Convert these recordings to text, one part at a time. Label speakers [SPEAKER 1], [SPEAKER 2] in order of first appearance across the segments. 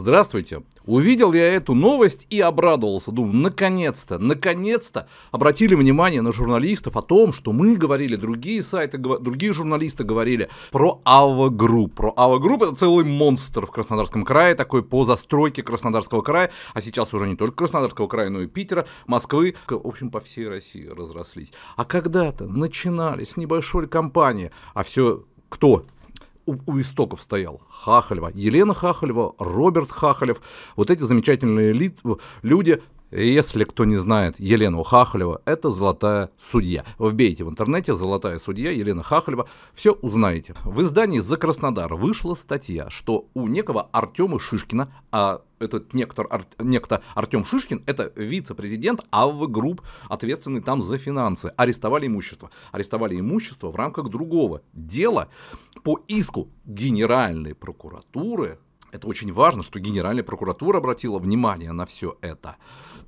[SPEAKER 1] Здравствуйте. Увидел я эту новость и обрадовался. Думаю, наконец-то, наконец-то обратили внимание на журналистов о том, что мы говорили, другие сайты, другие журналисты говорили про Ава Групп. Про Ава Групп это целый монстр в Краснодарском крае, такой по застройке Краснодарского края, а сейчас уже не только Краснодарского края, но и Питера, Москвы, в общем, по всей России разрослись. А когда-то начинали с небольшой компании, а все кто? у, у истоков стоял Хахалева, Елена Хахалева, Роберт Хахалев, вот эти замечательные ли, люди, если кто не знает Елену Хахалева, это «Золотая судья». Вбейте в интернете «Золотая судья» Елена Хахалева, все узнаете. В издании «За Краснодар» вышла статья, что у некого Артема Шишкина, а этот некто, ар, некто Артем Шишкин, это вице-президент АВВ Групп, ответственный там за финансы. Арестовали имущество. Арестовали имущество в рамках другого дела по иску Генеральной прокуратуры это очень важно, что Генеральная прокуратура обратила внимание на все это.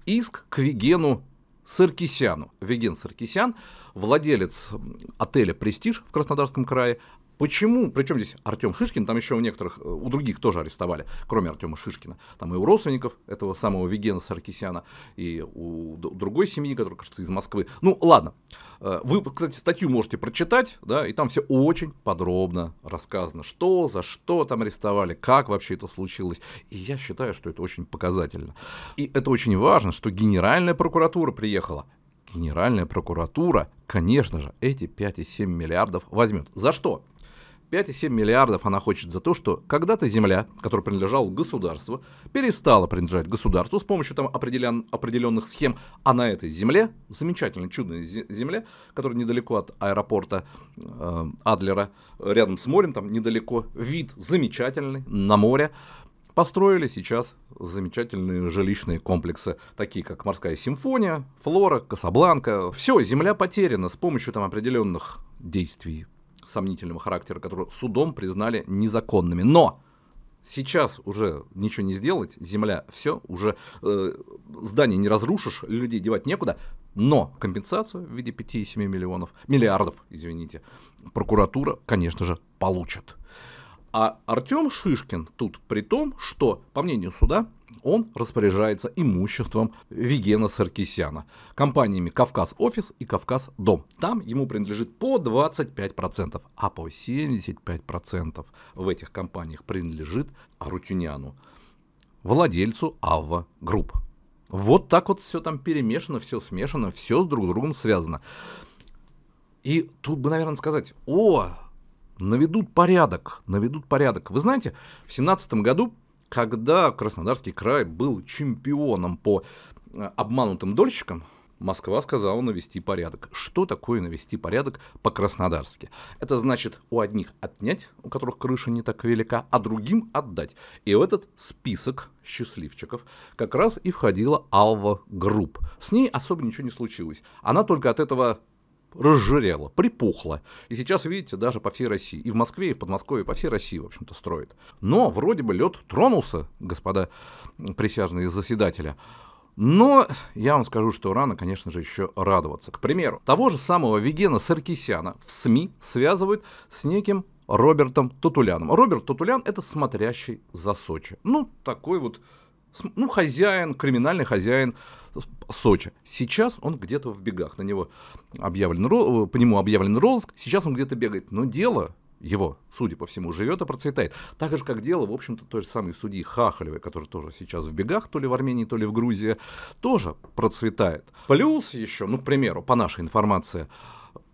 [SPEAKER 1] Иск к Вигену Саркисяну. Веген Саркисян, владелец отеля «Престиж» в Краснодарском крае, Почему? Причем здесь Артем Шишкин, там еще у некоторых, э, у других тоже арестовали, кроме Артема Шишкина. Там и у родственников этого самого Вегена Саркисяна, и у другой семьи, которая, кажется, из Москвы. Ну, ладно. Э, вы, кстати, статью можете прочитать, да, и там все очень подробно рассказано, что, за что там арестовали, как вообще это случилось. И я считаю, что это очень показательно. И это очень важно, что Генеральная прокуратура приехала. Генеральная прокуратура, конечно же, эти 5,7 миллиардов возьмет. За что? 5,7 миллиардов она хочет за то, что когда-то земля, которая принадлежала государству, перестала принадлежать государству с помощью там определен, определенных схем, а на этой земле, замечательной, чудной земле, которая недалеко от аэропорта э, Адлера, рядом с морем, там недалеко, вид замечательный на море, построили сейчас замечательные жилищные комплексы, такие как Морская симфония, Флора, Касабланка. Все, земля потеряна с помощью там определенных действий сомнительного характера, которые судом признали незаконными. Но сейчас уже ничего не сделать, земля, все, уже э, здание не разрушишь, людей девать некуда, но компенсацию в виде 5,7 миллионов, миллиардов, извините, прокуратура, конечно же, получит. А Артем Шишкин тут при том, что, по мнению суда, он распоряжается имуществом Вигена Саркисяна, компаниями «Кавказ Офис» и «Кавказ Дом». Там ему принадлежит по 25%, а по 75% в этих компаниях принадлежит Арутюняну, владельцу Авва Групп. Вот так вот все там перемешано, все смешано, все с друг другом связано. И тут бы, наверное, сказать, о, наведут порядок, наведут порядок. Вы знаете, в 2017 году когда Краснодарский край был чемпионом по э, обманутым дольщикам, Москва сказала навести порядок. Что такое навести порядок по-краснодарски? Это значит у одних отнять, у которых крыша не так велика, а другим отдать. И в этот список счастливчиков как раз и входила Алва Групп. С ней особо ничего не случилось. Она только от этого разжирела, припухла. И сейчас, видите, даже по всей России. И в Москве, и в Подмосковье, по всей России, в общем-то, строит. Но вроде бы лед тронулся, господа присяжные заседателя. Но я вам скажу, что рано, конечно же, еще радоваться. К примеру, того же самого Вегена Саркисяна в СМИ связывают с неким Робертом Татуляном. Роберт Татулян – это смотрящий за Сочи. Ну, такой вот ну, хозяин, криминальный хозяин Сочи. Сейчас он где-то в бегах. На него объявлен, э, по нему объявлен розыск. Сейчас он где-то бегает. Но дело его, судя по всему, живет и процветает. Так же, как дело, в общем-то, той же самой судьи Хахалевой, который тоже сейчас в бегах, то ли в Армении, то ли в Грузии, тоже процветает. Плюс еще, ну, к примеру, по нашей информации,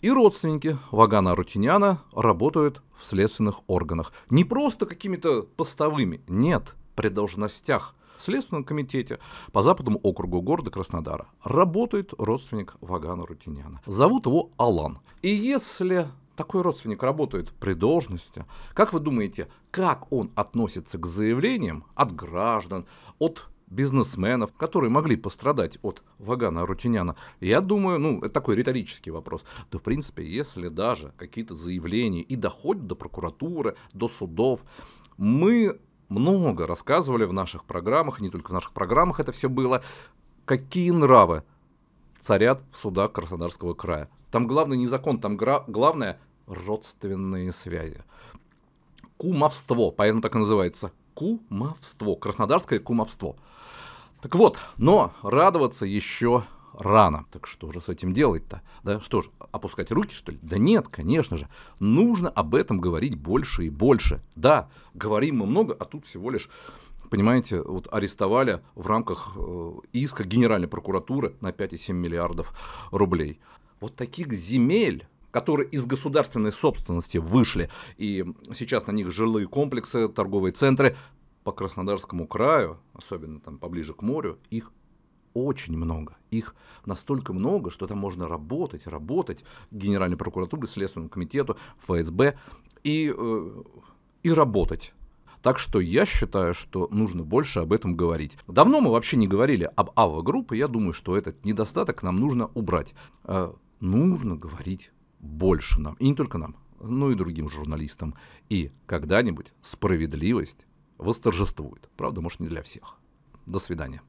[SPEAKER 1] и родственники Вагана Рутиняна работают в следственных органах. Не просто какими-то постовыми, нет, при должностях в Следственном комитете по западному округу города Краснодара работает родственник Вагана Рутиняна. Зовут его Алан. И если такой родственник работает при должности. Как вы думаете, как он относится к заявлениям от граждан, от бизнесменов, которые могли пострадать от Вагана Рутиняна? Я думаю, ну, это такой риторический вопрос. Да, в принципе, если даже какие-то заявления и доходят до прокуратуры, до судов, мы много рассказывали в наших программах, не только в наших программах это все было, какие нравы царят в судах Краснодарского края. Там главное не закон, там гра- главное родственные связи. Кумовство, поэтому так и называется. Кумовство, краснодарское кумовство. Так вот, но радоваться еще рано. Так что же с этим делать-то? Да что ж, опускать руки, что ли? Да нет, конечно же. Нужно об этом говорить больше и больше. Да, говорим мы много, а тут всего лишь понимаете, вот арестовали в рамках э, иска Генеральной прокуратуры на 5,7 миллиардов рублей. Вот таких земель которые из государственной собственности вышли, и сейчас на них жилые комплексы, торговые центры, по Краснодарскому краю, особенно там поближе к морю, их очень много. Их настолько много, что там можно работать, работать Генеральной прокуратуре, Следственному комитету, ФСБ и, э, и работать. Так что я считаю, что нужно больше об этом говорить. Давно мы вообще не говорили об АВА-группе. Я думаю, что этот недостаток нам нужно убрать. Э, нужно говорить больше нам. И не только нам, но и другим журналистам. И когда-нибудь справедливость восторжествует. Правда, может, не для всех. До свидания.